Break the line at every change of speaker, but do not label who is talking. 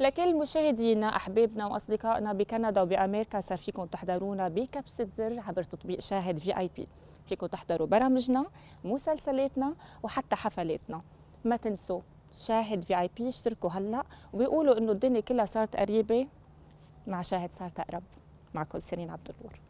لكل مشاهدينا احبابنا واصدقائنا بكندا وبامريكا صار فيكم تحضرونا بكبسه زر عبر تطبيق شاهد في اي بي فيكم تحضروا برامجنا مسلسلاتنا وحتى حفلاتنا ما تنسوا شاهد في اي بي اشتركوا هلا وبيقولوا انه الدنيا كلها صارت قريبه مع شاهد صارت اقرب معكم سيرين عبد النور